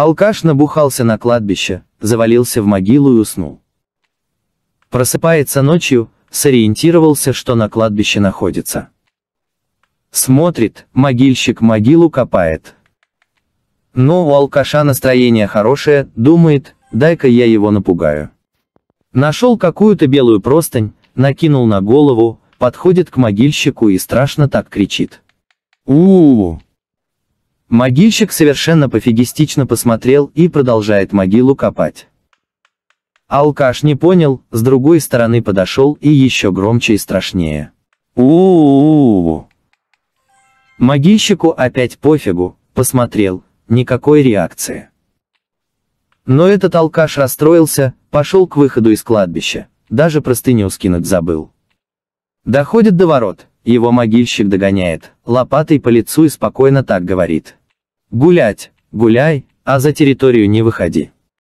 Алкаш набухался на кладбище, завалился в могилу и уснул. Просыпается ночью, сориентировался, что на кладбище находится. Смотрит, могильщик могилу копает. Но «Ну, у алкаша настроение хорошее, думает, дай-ка я его напугаю. Нашел какую-то белую простынь, накинул на голову, подходит к могильщику и страшно так кричит. у у, -у, Могильщик совершенно пофигистично посмотрел и продолжает могилу копать. Алкаш не понял, с другой стороны подошел и еще громче и страшнее. у у, Могильщику опять пофигу, посмотрел, никакой реакции. Но этот алкаш расстроился, пошел к выходу из кладбища, даже простыню скинуть забыл. Доходит до ворот, его могильщик догоняет, лопатой по лицу и спокойно так говорит. Гулять, гуляй, а за территорию не выходи.